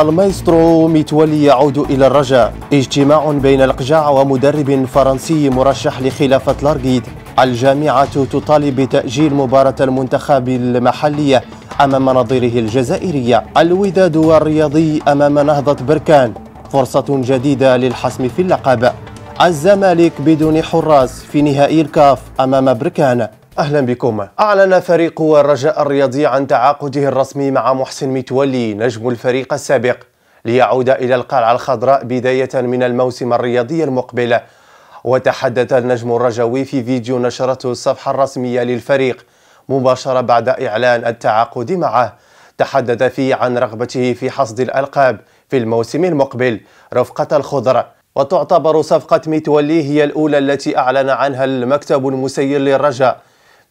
المايسترو ميتولي يعود إلى الرجاء اجتماع بين القجاع ومدرب فرنسي مرشح لخلافة لارغيد الجامعة تطالب بتأجيل مباراة المنتخب المحلية أمام نظيره الجزائرية الوداد والرياضي أمام نهضة بركان فرصة جديدة للحسم في اللقب الزمالك بدون حراس في نهائي الكاف أمام بركان أهلا بكم أعلن فريق الرجاء الرياضي عن تعاقده الرسمي مع محسن متولي نجم الفريق السابق ليعود إلى القلعة الخضراء بداية من الموسم الرياضي المقبل وتحدث النجم الرجوي في فيديو نشرته الصفحة الرسمية للفريق مباشرة بعد إعلان التعاقد معه تحدث فيه عن رغبته في حصد الألقاب في الموسم المقبل رفقة الخضر وتعتبر صفقة متولي هي الأولى التي أعلن عنها المكتب المسير للرجاء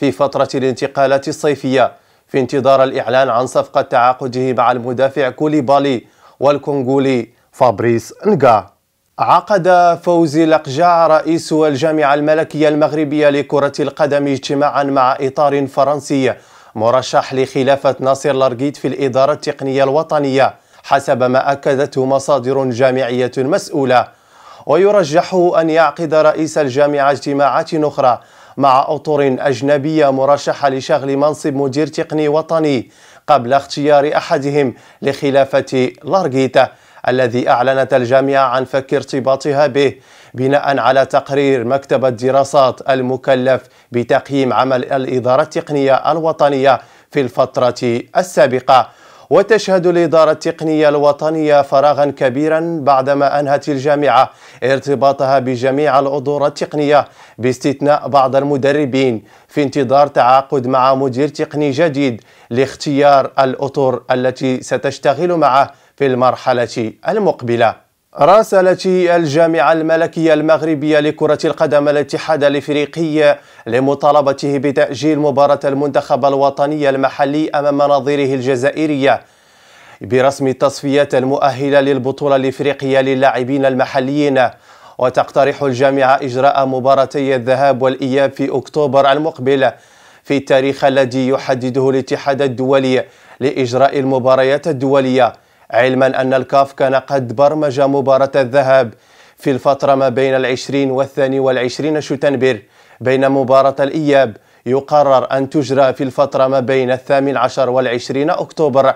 في فترة الانتقالات الصيفية في انتظار الإعلان عن صفقة تعاقده مع المدافع كوليبالي والكونغولي فابريس نغا عقد فوزي لقجع رئيس الجامعة الملكية المغربية لكرة القدم اجتماعا مع إطار فرنسي مرشح لخلافة ناصر لارغيت في الإدارة التقنية الوطنية حسب ما أكدته مصادر جامعية مسؤولة ويرجح أن يعقد رئيس الجامعة اجتماعات أخرى مع أطر أجنبية مرشحة لشغل منصب مدير تقني وطني قبل اختيار أحدهم لخلافة لارغيتا الذي أعلنت الجامعة عن فك ارتباطها به بناء على تقرير مكتب الدراسات المكلف بتقييم عمل الإدارة التقنية الوطنية في الفترة السابقة وتشهد الإدارة التقنية الوطنية فراغا كبيرا بعدما أنهت الجامعة ارتباطها بجميع الأضور التقنية باستثناء بعض المدربين في انتظار تعاقد مع مدير تقني جديد لاختيار الأطر التي ستشتغل معه في المرحلة المقبلة راسلت الجامعة الملكية المغربية لكرة القدم الاتحاد الافريقي لمطالبته بتأجيل مباراة المنتخب الوطني المحلي امام نظيره الجزائرية برسم التصفيات المؤهلة للبطولة الافريقية للاعبين المحليين وتقترح الجامعة اجراء مباراتي الذهاب والاياب في اكتوبر المقبل في التاريخ الذي يحدده الاتحاد الدولي لاجراء المباريات الدوليه علما أن الكاف كان قد برمج مباراة الذهاب في الفترة ما بين العشرين والثاني والعشرين شتنبر بين مباراة الإياب يقرر أن تجرى في الفترة ما بين الثامن عشر والعشرين أكتوبر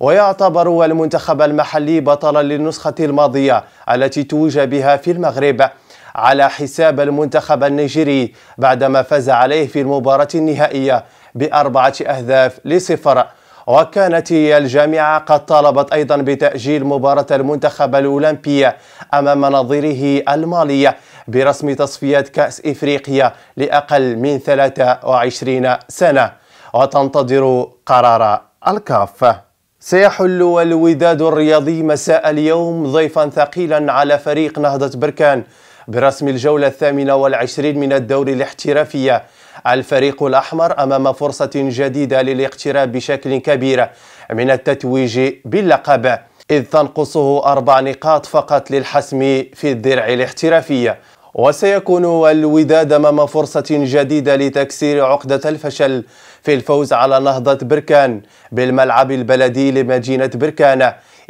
ويعتبر المنتخب المحلي بطلا للنسخة الماضية التي توج بها في المغرب على حساب المنتخب النيجيري بعدما فاز عليه في المباراة النهائية بأربعة أهداف لصفر وكانت الجامعة قد طالبت أيضا بتأجيل مباراة المنتخب الأولمبي أمام نظيره المالي برسم تصفيات كأس إفريقيا لأقل من 23 سنة وتنتظر قرار الكاف سيحل الوداد الرياضي مساء اليوم ضيفا ثقيلا على فريق نهضة بركان برسم الجولة الثامنة والعشرين من الدوري الاحترافية الفريق الأحمر أمام فرصة جديدة للاقتراب بشكل كبير من التتويج باللقب إذ تنقصه أربع نقاط فقط للحسم في الدرع الاحترافية وسيكون الوداد امام فرصه جديده لتكسير عقده الفشل في الفوز على نهضه بركان بالملعب البلدي لمدينه بركان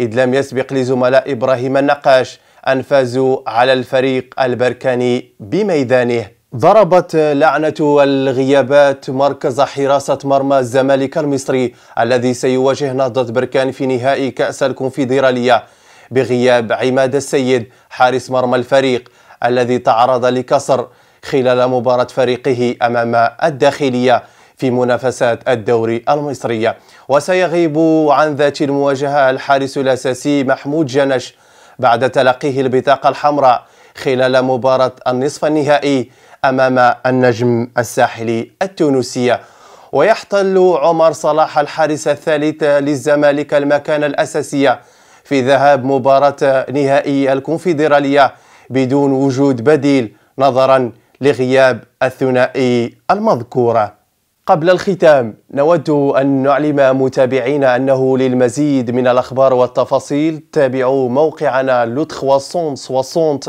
اذ لم يسبق لزملاء ابراهيم النقاش ان فازوا على الفريق البركاني بميدانه ضربت لعنة الغيابات مركز حراسة مرمى الزمالك المصري الذي سيواجه نهضة بركان في نهائي كأس الكونفدرالية بغياب عماد السيد حارس مرمى الفريق الذي تعرض لكسر خلال مباراة فريقه أمام الداخلية في منافسات الدوري المصرية وسيغيب عن ذات المواجهة الحارس الأساسي محمود جنش بعد تلقيه البطاقة الحمراء خلال مباراة النصف النهائي أمام النجم الساحلي التونسي ويحتل عمر صلاح الحارس الثالث للزمالك المكان الأساسي في ذهاب مباراة نهائي الكونفدرالية بدون وجود بديل نظرا لغياب الثنائي المذكور قبل الختام نود أن نعلم متابعينا أنه للمزيد من الأخبار والتفاصيل تابعوا موقعنا وصونت